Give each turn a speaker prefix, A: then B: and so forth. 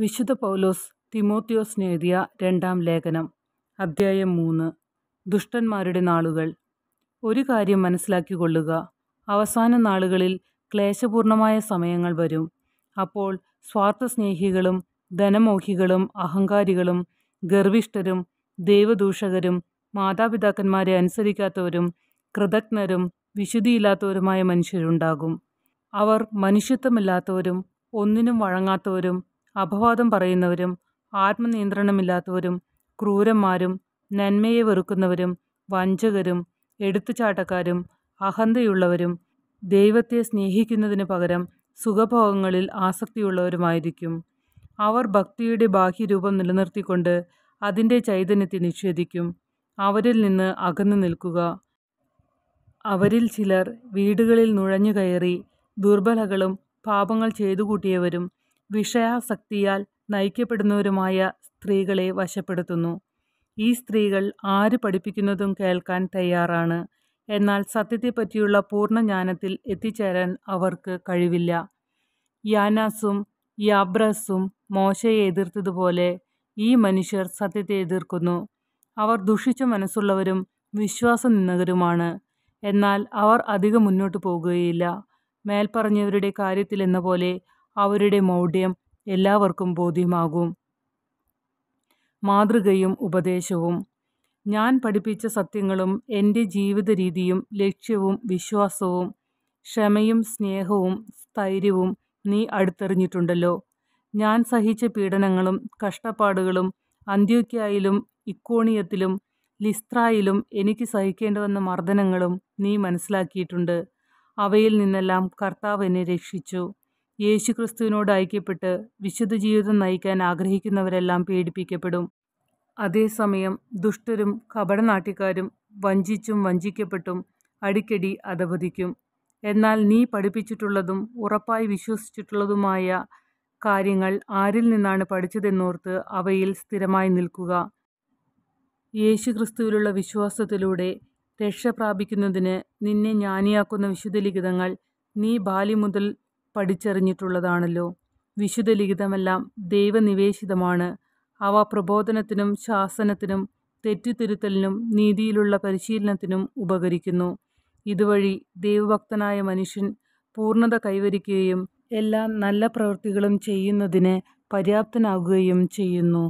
A: വിശുദ്ധ പൗലോസ് തിമോത്തിയോസിന് എഴുതിയ രണ്ടാം ലേഖനം അദ്ധ്യായം മൂന്ന് ദുഷ്ടന്മാരുടെ നാളുകൾ ഒരു കാര്യം മനസ്സിലാക്കിക്കൊള്ളുക അവസാന നാളുകളിൽ ക്ലേശപൂർണമായ സമയങ്ങൾ വരും അപ്പോൾ സ്വാർത്ഥസ്നേഹികളും ധനമോഹികളും അഹങ്കാരികളും ഗർവിഷ്ഠരും ദൈവദൂഷകരും മാതാപിതാക്കന്മാരെ അനുസരിക്കാത്തവരും കൃതജ്ഞരും വിശുദ്ധിയില്ലാത്തവരുമായ മനുഷ്യരുണ്ടാകും അവർ മനുഷ്യത്വമില്ലാത്തവരും ഒന്നിനും വഴങ്ങാത്തവരും അപവാദം പറയുന്നവരും ആത്മനിയന്ത്രണമില്ലാത്തവരും ക്രൂരന്മാരും നന്മയെ വെറുക്കുന്നവരും വഞ്ചകരും എടുത്തുചാട്ടക്കാരും അഹന്തയുള്ളവരും ദൈവത്തെ സ്നേഹിക്കുന്നതിന് പകരം സുഖഭോഗങ്ങളിൽ ആസക്തിയുള്ളവരുമായിരിക്കും അവർ ഭക്തിയുടെ ബാഹ്യരൂപം നിലനിർത്തിക്കൊണ്ട് അതിൻ്റെ ചൈതന്യത്തെ നിഷേധിക്കും അവരിൽ നിന്ന് അകന്നു നിൽക്കുക അവരിൽ ചിലർ വീടുകളിൽ നുഴഞ്ഞു കയറി ദുർബലകളും പാപങ്ങൾ ചെയ്തു കൂട്ടിയവരും വിഷയാസക്തിയാൽ നയിക്കപ്പെടുന്നവരുമായ സ്ത്രീകളെ വശപ്പെടുത്തുന്നു ഈ സ്ത്രീകൾ ആര് പഠിപ്പിക്കുന്നതും കേൾക്കാൻ തയ്യാറാണ് എന്നാൽ സത്യത്തെപ്പറ്റിയുള്ള പൂർണ്ണ ജ്ഞാനത്തിൽ എത്തിച്ചേരാൻ അവർക്ക് കഴിവില്ല യാനാസും യാബ്രസും മോശയെ എതിർത്തതുപോലെ ഈ മനുഷ്യർ സത്യത്തെ എതിർക്കുന്നു അവർ ദുഷിച്ച മനസ്സുള്ളവരും വിശ്വാസനിന്ദകരുമാണ് എന്നാൽ അവർ അധികം മുന്നോട്ട് പോകുകയില്ല മേൽപ്പറഞ്ഞവരുടെ കാര്യത്തിലെന്ന പോലെ അവരുടെ മൗഢ്യം എല്ലാവർക്കും ബോധ്യമാകും മാതൃകയും ഉപദേശവും ഞാൻ പഠിപ്പിച്ച സത്യങ്ങളും എൻ്റെ ജീവിത രീതിയും ലക്ഷ്യവും വിശ്വാസവും ക്ഷമയും സ്നേഹവും സ്ഥൈര്യവും നീ അടുത്തെറിഞ്ഞിട്ടുണ്ടല്ലോ ഞാൻ സഹിച്ച പീഡനങ്ങളും കഷ്ടപ്പാടുകളും അന്ത്യോക്യായിലും ഇക്കോണിയത്തിലും ലിസ്ത്രായിലും എനിക്ക് സഹിക്കേണ്ടി വന്ന മർദ്ദനങ്ങളും നീ മനസ്സിലാക്കിയിട്ടുണ്ട് അവയിൽ നിന്നെല്ലാം കർത്താവ് എന്നെ രക്ഷിച്ചു യേശുക്രിസ്തുവിനോട് ഐക്യപ്പെട്ട് വിശുദ്ധ ജീവിതം നയിക്കാൻ ആഗ്രഹിക്കുന്നവരെല്ലാം പീഡിപ്പിക്കപ്പെടും അതേസമയം ദുഷ്ടരും കപടനാട്ടിക്കാരും വഞ്ചിച്ചും വഞ്ചിക്കപ്പെട്ടും അടിക്കടി അധപതിക്കും എന്നാൽ നീ പഠിപ്പിച്ചിട്ടുള്ളതും ഉറപ്പായി വിശ്വസിച്ചിട്ടുള്ളതുമായ കാര്യങ്ങൾ ആരിൽ നിന്നാണ് പഠിച്ചതെന്നോർത്ത് അവയിൽ സ്ഥിരമായി നിൽക്കുക യേശുക്രിസ്തുവിലുള്ള വിശ്വാസത്തിലൂടെ രക്ഷ പ്രാപിക്കുന്നതിന് നിന്നെ ജ്ഞാനിയാക്കുന്ന വിശുദ്ധ ലിഖിതങ്ങൾ നീ ബാല്യം മുതൽ പഠിച്ചറിഞ്ഞിട്ടുള്ളതാണല്ലോ വിശുദ്ധ ലിഖിതമെല്ലാം ദൈവനിവേശിതമാണ് അവ പ്രബോധനത്തിനും ശാസനത്തിനും തെറ്റുതിരുത്തലിനും നീതിയിലുള്ള പരിശീലനത്തിനും ഉപകരിക്കുന്നു ഇതുവഴി ദൈവഭക്തനായ മനുഷ്യൻ പൂർണ്ണത കൈവരിക്കുകയും എല്ലാ നല്ല പ്രവൃത്തികളും ചെയ്യുന്നതിന് പര്യാപ്തനാകുകയും ചെയ്യുന്നു